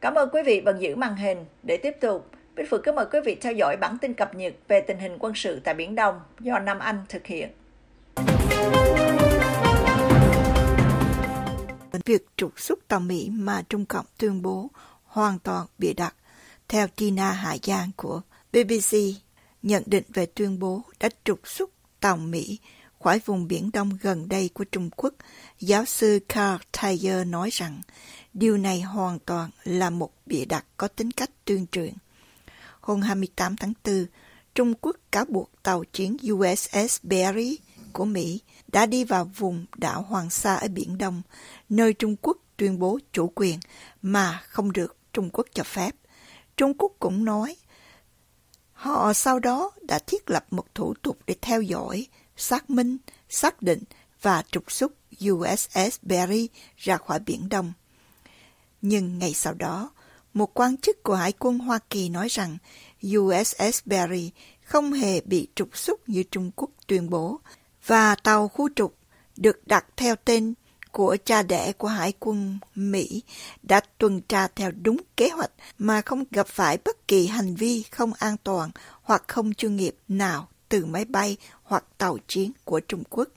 Cảm ơn quý vị vẫn giữ màn hình. Để tiếp tục, Bích Phượng kính mời quý vị theo dõi bản tin cập nhật về tình hình quân sự tại Biển Đông do Nam Anh thực hiện. Việc trục xuất tàu Mỹ mà Trung Cộng tuyên bố hoàn toàn bị đặt, theo Gina Hạ Giang của BBC, nhận định về tuyên bố đã trục xuất tàu Mỹ khỏi vùng Biển Đông gần đây của Trung Quốc, giáo sư Carl Thayer nói rằng Điều này hoàn toàn là một bịa đặt có tính cách tuyên truyền. Hôm 28 tháng 4, Trung Quốc cáo buộc tàu chiến USS Berry của Mỹ đã đi vào vùng đảo Hoàng Sa ở Biển Đông, nơi Trung Quốc tuyên bố chủ quyền mà không được Trung Quốc cho phép. Trung Quốc cũng nói, họ sau đó đã thiết lập một thủ tục để theo dõi, xác minh, xác định và trục xuất USS Berry ra khỏi Biển Đông. Nhưng ngày sau đó, một quan chức của Hải quân Hoa Kỳ nói rằng USS Barry không hề bị trục xuất như Trung Quốc tuyên bố và tàu khu trục được đặt theo tên của cha đẻ của Hải quân Mỹ đã tuần tra theo đúng kế hoạch mà không gặp phải bất kỳ hành vi không an toàn hoặc không chuyên nghiệp nào từ máy bay hoặc tàu chiến của Trung Quốc.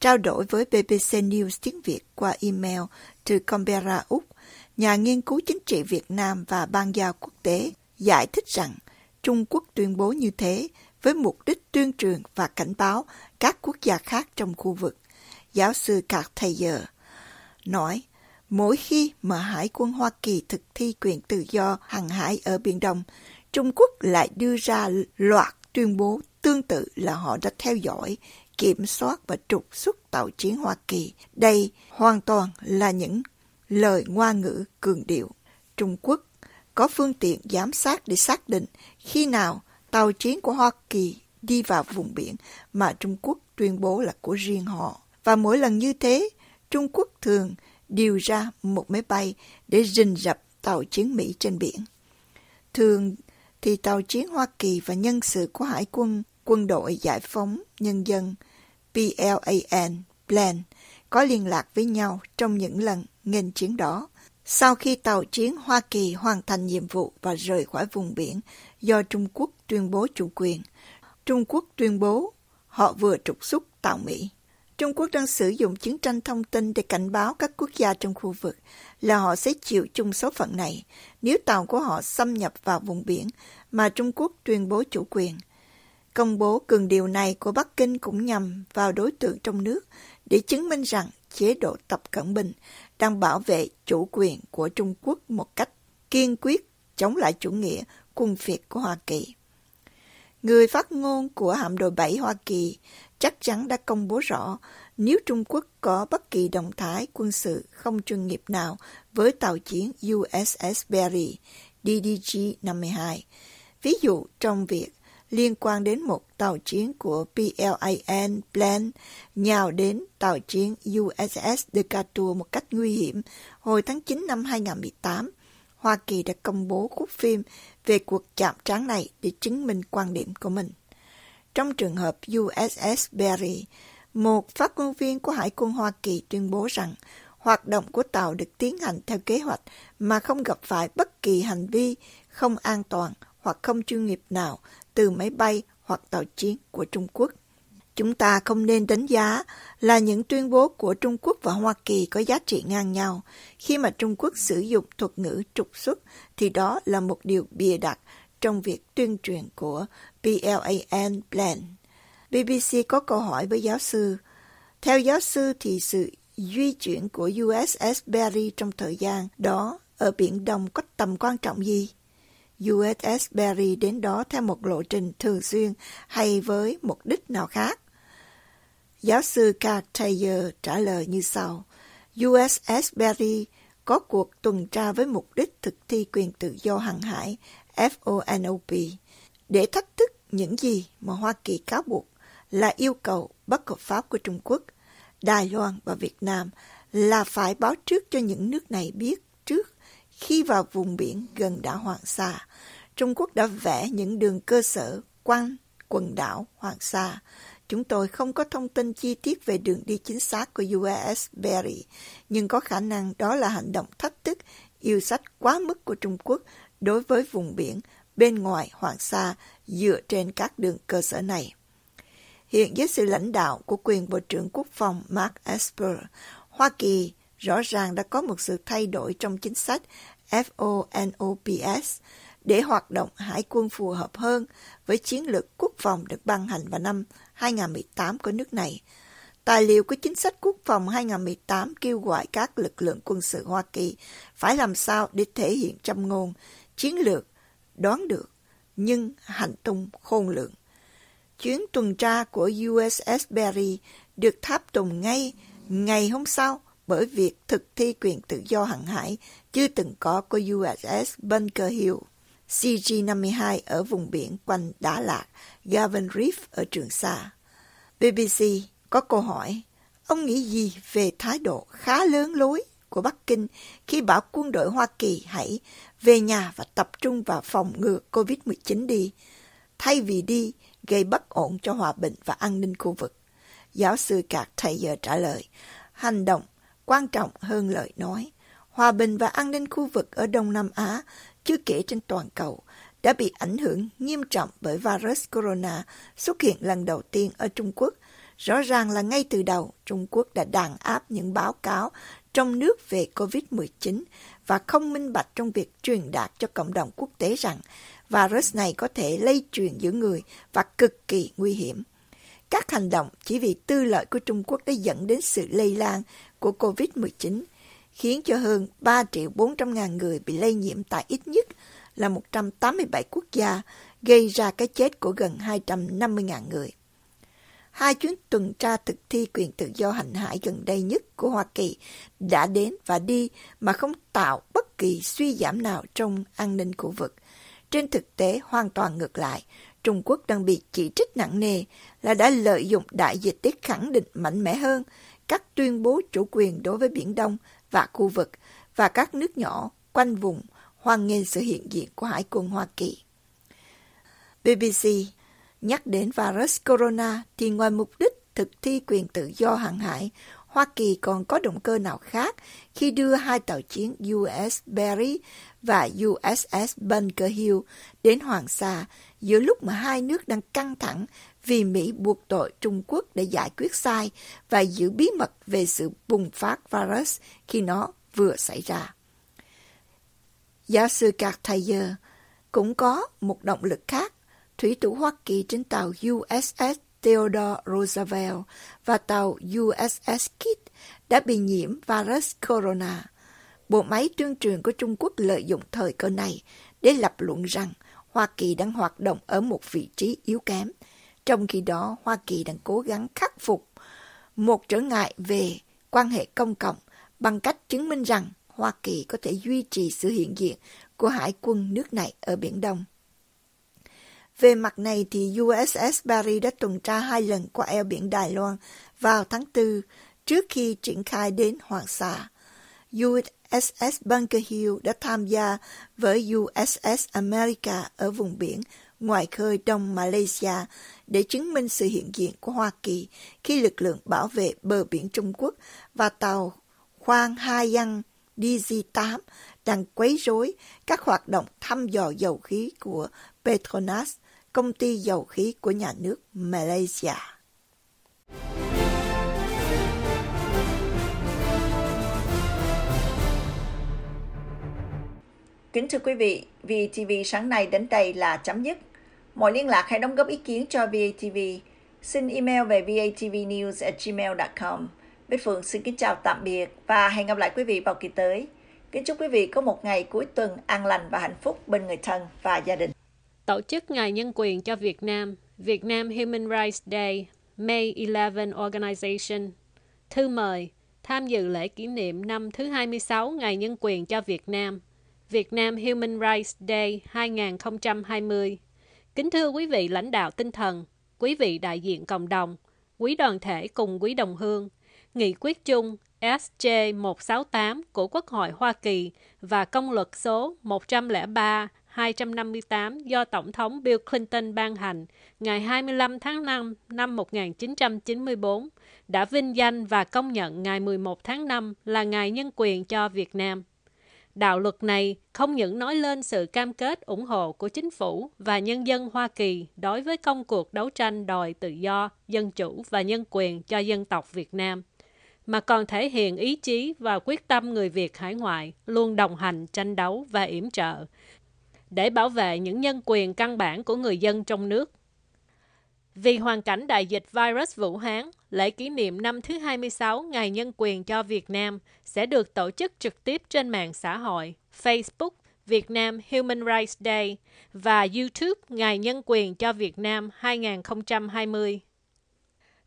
Trao đổi với BBC News tiếng Việt qua email từ Canberra, Úc, nhà nghiên cứu chính trị Việt Nam và ban giao quốc tế giải thích rằng Trung Quốc tuyên bố như thế với mục đích tuyên truyền và cảnh báo các quốc gia khác trong khu vực. Giáo sư Carthayer nói, mỗi khi mà Hải quân Hoa Kỳ thực thi quyền tự do hàng hải ở Biển Đông, Trung Quốc lại đưa ra loạt tuyên bố tương tự là họ đã theo dõi, kiểm soát và trục xuất tàu chiến Hoa Kỳ. Đây hoàn toàn là những lời ngoa ngữ cường điệu. Trung Quốc có phương tiện giám sát để xác định khi nào tàu chiến của Hoa Kỳ đi vào vùng biển mà Trung Quốc tuyên bố là của riêng họ. Và mỗi lần như thế, Trung Quốc thường điều ra một máy bay để rình rập tàu chiến Mỹ trên biển. Thường thì tàu chiến Hoa Kỳ và nhân sự của Hải quân Quân đội Giải phóng Nhân dân PLAN, Plan có liên lạc với nhau trong những lần nghênh chiến đó. Sau khi tàu chiến Hoa Kỳ hoàn thành nhiệm vụ và rời khỏi vùng biển do Trung Quốc tuyên bố chủ quyền, Trung Quốc tuyên bố họ vừa trục xuất tàu Mỹ. Trung Quốc đang sử dụng chiến tranh thông tin để cảnh báo các quốc gia trong khu vực là họ sẽ chịu chung số phận này nếu tàu của họ xâm nhập vào vùng biển mà Trung Quốc tuyên bố chủ quyền. Công bố cường điều này của Bắc Kinh cũng nhằm vào đối tượng trong nước để chứng minh rằng chế độ Tập Cận Bình đang bảo vệ chủ quyền của Trung Quốc một cách kiên quyết chống lại chủ nghĩa quân phiệt của Hoa Kỳ. Người phát ngôn của hạm đội 7 Hoa Kỳ chắc chắn đã công bố rõ nếu Trung Quốc có bất kỳ động thái quân sự không chuyên nghiệp nào với tàu chiến USS Barry DDG-52, ví dụ trong việc liên quan đến một tàu chiến của PLAN Plan nhào đến tàu chiến USS Decatur một cách nguy hiểm hồi tháng 9 năm 2018. Hoa Kỳ đã công bố khúc phim về cuộc chạm trán này để chứng minh quan điểm của mình. Trong trường hợp USS Berry, một phát ngôn viên của Hải quân Hoa Kỳ tuyên bố rằng hoạt động của tàu được tiến hành theo kế hoạch mà không gặp phải bất kỳ hành vi không an toàn hoặc không chuyên nghiệp nào từ máy bay hoặc tàu chiến của Trung Quốc. Chúng ta không nên đánh giá là những tuyên bố của Trung Quốc và Hoa Kỳ có giá trị ngang nhau. Khi mà Trung Quốc sử dụng thuật ngữ trục xuất thì đó là một điều bịa đặt trong việc tuyên truyền của PLAN Plan. BBC có câu hỏi với giáo sư. Theo giáo sư thì sự di chuyển của USS Barry trong thời gian đó ở Biển Đông có tầm quan trọng gì? USS Barry đến đó theo một lộ trình thường xuyên hay với mục đích nào khác? Giáo sư Carl Taylor trả lời như sau. USS Barry có cuộc tuần tra với mục đích thực thi quyền tự do hàng hải FONOP để thách thức những gì mà Hoa Kỳ cáo buộc là yêu cầu bất hợp pháp của Trung Quốc, Đài Loan và Việt Nam là phải báo trước cho những nước này biết trước khi vào vùng biển gần đảo Hoàng Sa Trung Quốc đã vẽ những đường cơ sở quanh quần đảo Hoàng Sa. Chúng tôi không có thông tin chi tiết về đường đi chính xác của USS Barry, nhưng có khả năng đó là hành động thách thức yêu sách quá mức của Trung Quốc đối với vùng biển bên ngoài Hoàng Sa dựa trên các đường cơ sở này. Hiện dưới sự lãnh đạo của quyền Bộ trưởng Quốc phòng Mark Esper, Hoa Kỳ rõ ràng đã có một sự thay đổi trong chính sách FONOPS, để hoạt động hải quân phù hợp hơn với chiến lược quốc phòng được ban hành vào năm 2018 của nước này. Tài liệu của chính sách quốc phòng 2018 kêu gọi các lực lượng quân sự Hoa Kỳ phải làm sao để thể hiện trăm ngôn, chiến lược, đoán được, nhưng hành tung khôn lượng. Chuyến tuần tra của USS Berry được tháp tùng ngay ngày hôm sau bởi việc thực thi quyền tự do hàng hải chưa từng có của USS Bunker Hill. CG-52 ở vùng biển quanh Đá Lạc, Gavin Reef ở Trường Sa. BBC có câu hỏi, ông nghĩ gì về thái độ khá lớn lối của Bắc Kinh khi bảo quân đội Hoa Kỳ hãy về nhà và tập trung vào phòng ngừa COVID-19 đi, thay vì đi gây bất ổn cho hòa bình và an ninh khu vực. Giáo sư Cạc Thầy Giờ trả lời, hành động quan trọng hơn lời nói. Hòa bình và an ninh khu vực ở Đông Nam Á chưa kể trên toàn cầu, đã bị ảnh hưởng nghiêm trọng bởi virus corona xuất hiện lần đầu tiên ở Trung Quốc. Rõ ràng là ngay từ đầu, Trung Quốc đã đàn áp những báo cáo trong nước về COVID-19 và không minh bạch trong việc truyền đạt cho cộng đồng quốc tế rằng virus này có thể lây truyền giữa người và cực kỳ nguy hiểm. Các hành động chỉ vì tư lợi của Trung Quốc đã dẫn đến sự lây lan của COVID-19 khiến cho hơn 3 triệu 400 ngàn người bị lây nhiễm tại ít nhất là 187 quốc gia, gây ra cái chết của gần 250 ngàn người. Hai chuyến tuần tra thực thi quyền tự do hành hải gần đây nhất của Hoa Kỳ đã đến và đi mà không tạo bất kỳ suy giảm nào trong an ninh khu vực. Trên thực tế, hoàn toàn ngược lại, Trung Quốc đang bị chỉ trích nặng nề là đã lợi dụng đại dịch để khẳng định mạnh mẽ hơn các tuyên bố chủ quyền đối với Biển Đông và khu vực và các nước nhỏ quanh vùng hoan nghênh sự hiện diện của Hải quân Hoa Kỳ. BBC nhắc đến virus corona thì ngoài mục đích thực thi quyền tự do hàng hải, Hoa Kỳ còn có động cơ nào khác khi đưa hai tàu chiến us barry và USS Bunker Hill đến Hoàng Sa giữa lúc mà hai nước đang căng thẳng vì Mỹ buộc tội Trung Quốc để giải quyết sai và giữ bí mật về sự bùng phát virus khi nó vừa xảy ra. Giáo sư Cartier cũng có một động lực khác. Thủy thủ Hoa Kỳ trên tàu USS Theodore Roosevelt và tàu USS Kidd đã bị nhiễm virus corona bộ máy tuyên truyền của Trung Quốc lợi dụng thời cơ này để lập luận rằng Hoa Kỳ đang hoạt động ở một vị trí yếu kém, trong khi đó Hoa Kỳ đang cố gắng khắc phục một trở ngại về quan hệ công cộng bằng cách chứng minh rằng Hoa Kỳ có thể duy trì sự hiện diện của hải quân nước này ở Biển Đông. Về mặt này thì USS Barry đã tuần tra hai lần qua eo biển Đài Loan vào tháng 4 trước khi triển khai đến Hoàng Sa. USS Bunker Hill đã tham gia với USS America ở vùng biển ngoài khơi Đông Malaysia để chứng minh sự hiện diện của Hoa Kỳ khi lực lượng bảo vệ bờ biển Trung Quốc và tàu khoang Hai Yang DZ-8 đang quấy rối các hoạt động thăm dò dầu khí của Petronas, công ty dầu khí của nhà nước Malaysia. Kính thưa quý vị, VTV sáng nay đến đây là chấm dứt. Mọi liên lạc hãy đóng góp ý kiến cho vtv. Xin email về vatvnews@gmail.com. Bích Phượng xin kính chào tạm biệt và hẹn gặp lại quý vị vào kỳ tới. Kính chúc quý vị có một ngày cuối tuần an lành và hạnh phúc bên người thân và gia đình. Tổ chức Ngày Nhân quyền cho Việt Nam, Việt Nam Human Rights Day, May 11 Organization. Thư mời tham dự lễ kỷ niệm năm thứ 26 Ngày Nhân quyền cho Việt Nam Việt Nam Human Rights Day 2020. Kính thưa quý vị lãnh đạo tinh thần, quý vị đại diện cộng đồng, quý đoàn thể cùng quý đồng hương, Nghị quyết chung SJ168 của Quốc hội Hoa Kỳ và Công luật số 103 258 do Tổng thống Bill Clinton ban hành ngày 25 tháng 5 năm 1994 đã vinh danh và công nhận ngày 11 tháng 5 là Ngày Nhân quyền cho Việt Nam. Đạo luật này không những nói lên sự cam kết ủng hộ của chính phủ và nhân dân Hoa Kỳ đối với công cuộc đấu tranh đòi tự do, dân chủ và nhân quyền cho dân tộc Việt Nam, mà còn thể hiện ý chí và quyết tâm người Việt hải ngoại luôn đồng hành tranh đấu và yểm trợ để bảo vệ những nhân quyền căn bản của người dân trong nước vì hoàn cảnh đại dịch virus Vũ Hán, lễ kỷ niệm năm thứ 26 Ngày Nhân quyền cho Việt Nam sẽ được tổ chức trực tiếp trên mạng xã hội Facebook Việt Nam Human Rights Day và YouTube Ngày Nhân quyền cho Việt Nam 2020.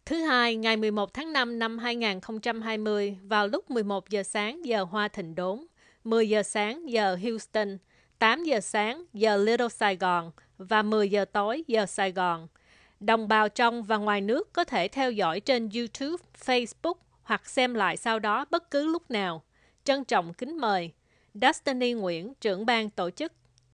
Thứ hai, ngày 11 tháng 5 năm 2020 vào lúc 11 giờ sáng giờ Hoa Thịnh Đốn, 10 giờ sáng giờ Houston, 8 giờ sáng giờ Little Sài Gòn và 10 giờ tối giờ Sài Gòn – Đồng bào trong và ngoài nước có thể theo dõi trên YouTube, Facebook hoặc xem lại sau đó bất cứ lúc nào. Trân trọng kính mời Destiny Nguyễn, trưởng ban tổ chức